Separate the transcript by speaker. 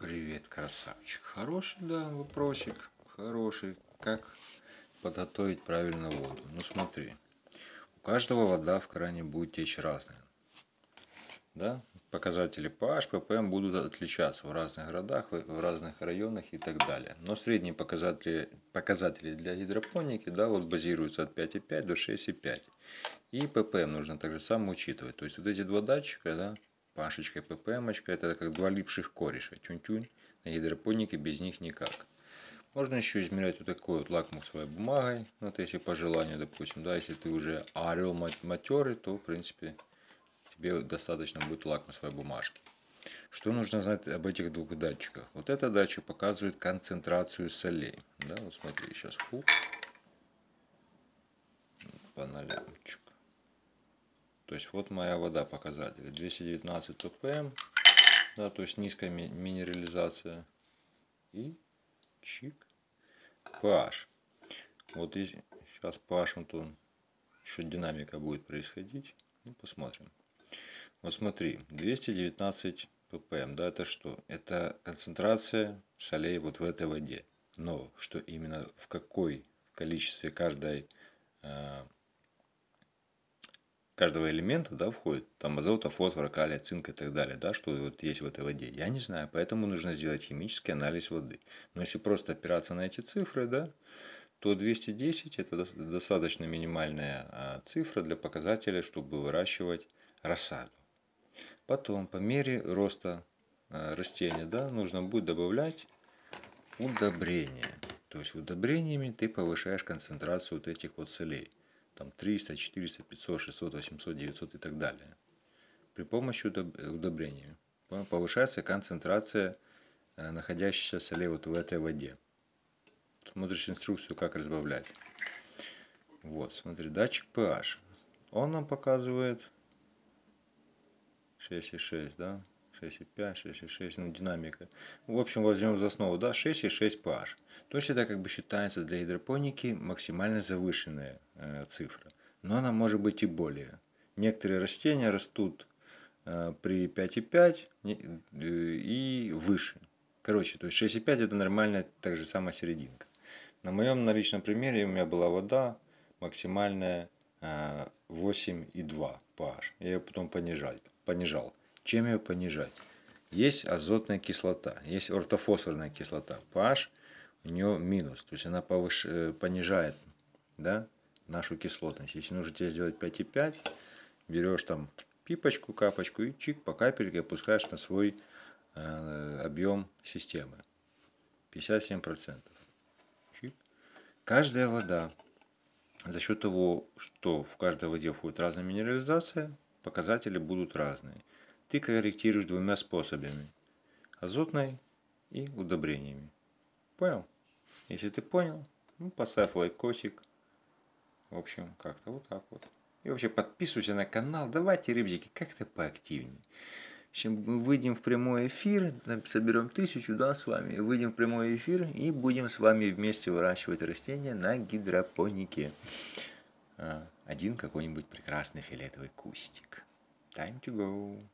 Speaker 1: Привет, красавчик. Хороший, да, вопросик. Хороший. Как подготовить правильно воду? Ну смотри. У каждого вода в кране будет течь разная. Да? Показатели pH, ppm будут отличаться в разных городах, в разных районах и так далее. Но средние показатели, показатели для гидропоники да, вот базируются от 5,5 до 6,5. И ppm нужно также само учитывать. То есть вот эти два датчика, да, Пашечка и ППМочка – это как два липших кореша. Тюнь-тюнь. На гидропонике без них никак. Можно еще измерять вот такой вот лакмусовой бумагой. Ну, это если по желанию, допустим. Да, если ты уже орел матерый, то, в принципе, тебе достаточно будет лакмусовой бумажки. Что нужно знать об этих двух датчиках? Вот эта датчик показывает концентрацию солей. Да, вот смотри, сейчас фу. По то есть вот моя вода показатель. 219 ppm, Да, то есть низкая ми минерализация. И чик. PH. Вот и сейчас PH вот он, еще динамика будет происходить. Ну, посмотрим. Вот смотри, 219 ppm, да, это что? Это концентрация солей вот в этой воде. Но что именно в какой количестве каждой э, каждого элемента, да, входит там азота, фосфора, калия, цинк и так далее, да, что вот есть в этой воде. Я не знаю, поэтому нужно сделать химический анализ воды. Но если просто опираться на эти цифры, да, то 210 это достаточно минимальная а, цифра для показателя, чтобы выращивать рассаду. Потом по мере роста а, растения, да, нужно будет добавлять удобрения. То есть удобрениями ты повышаешь концентрацию вот этих вот солей там 300, 400, 500, 600, 800, 900 и так далее. При помощи удобрения повышается концентрация э, находящейся солей вот в этой воде. Смотришь инструкцию, как разбавлять. Вот, смотри, датчик pH. Он нам показывает 6,6, да? 6,5, 6,6, ну динамика. В общем, возьмем за основу, да, 6,6 pH. То есть это как бы считается для гидропоники максимально завышенная э, цифра. Но она может быть и более. Некоторые растения растут э, при 5,5 э, и выше. Короче, то есть 6,5 это нормальная, так же самая серединка. На моем наличном примере у меня была вода максимальная 8,2 э, pH. Я ее потом понижал. понижал. Чем ее понижать? Есть азотная кислота, есть ортофосфорная кислота. pH у нее минус, то есть она повыш... Э, понижает да, нашу кислотность. Если нужно тебе сделать 5,5, берешь там пипочку, капочку и чик по капельке опускаешь на свой э, объем системы. 57%. Чик. Каждая вода, за счет того, что в каждой воде входит разная минерализация, показатели будут разные ты корректируешь двумя способами – азотной и удобрениями. Понял? Если ты понял, ну, поставь лайкосик. В общем, как-то вот так вот. И вообще подписывайся на канал. Давайте, рыбзики, как-то поактивнее. В общем, мы выйдем в прямой эфир, соберем тысячу, да, с вами. Выйдем в прямой эфир и будем с вами вместе выращивать растения на гидропонике. А, один какой-нибудь прекрасный фиолетовый кустик. Time to go.